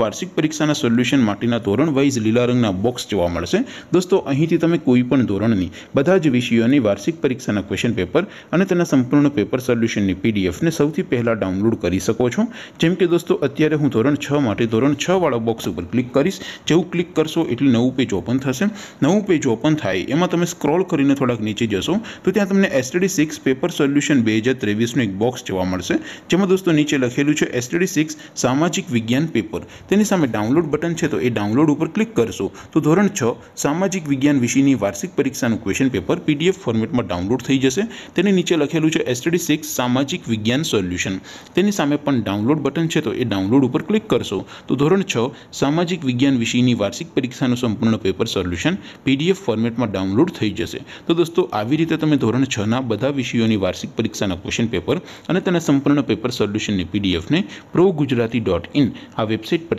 વાર્ષિક પરીક્ષાના સોલ્યુશન માટેના ધોરણ વાઇઝ લીલા રંગના બોક્સ જોવા મળશે દોસ્તો અહીંથી તમે કોઈ પણ ધોરણની બધા જ વિષયોની વાર્ષિક પરીક્ષાના ક્વેશ્ચન પેપર અને તેના સંપૂર્ણ પેપર સોલ્યુશનની પીડીએફને સૌથી પહેલાં ડાઉનલોડ કરી શકો છો જેમ કે દોસ્તો અત્યારે હું ધોરણ છ માટે ધોરણ છ વાળા બોક્સ ઉપર ક્લિક કરીશ જેવું ક્લિક કરશો એટલે નવું પેજ ઓપન થશે નવું પેજ ઓપન થાય એમાં તમે સ્ક્રોલ કરીને થોડાક નીચે જશો તો ત્યાં તમને એસટીડી સિક્સ પેપર સોલ્યુશન બે હજાર ત્રેવીસનું એક બોક્સ જોવા મળશે જેમાં દોસ્તો નીચે લખેલું છે એસટીડી સિક્સ સામાજિક વિજ્ઞાન પેપર તેની સામે ડાઉનલોડ બટન છે તો એ ડાઉનલોડ ઉપર ક્લિક કરશો તો ધોરણ છ સામાજિક વિજ્ઞાન વિષયની વાર્ષિક પરીક્ષાનું ક્વેશ્ચન પેપર પીડીએફ ફોર્મેટમાં ડાઉનલોડ થઈ જશે તેની નીચે લખેલું છે એસટડી સિક્સ સામાજિક વિજ્ઞાન સોલ્યુશન તેની સામે પણ ડાઉનલોડ બટન છે તો એ ડાઉનલોડ ઉપર ક્લિક કરશો તો ધોરણ છ સામાજિક વિજ્ઞાન વિષયની વાર્ષિક પરીક્ષાનું સંપૂર્ણ પેપર સોલ્યુશન પીડીએફ ફોર્મેટમાં ડાઉનલોડ થઈ જશે તો દોસ્તો આવી રીતે તમે ધોરણ છના બધા વિષયોની વાર્ષિક પરીક્ષાના ક્વેશ્ચન પેપર અને તેના સંપૂર્ણ પેપર સોલ્યુશનની પીડીએફને પ્રો ગુજરાતી ડોટ ઇન આ વેબસાઇટ પર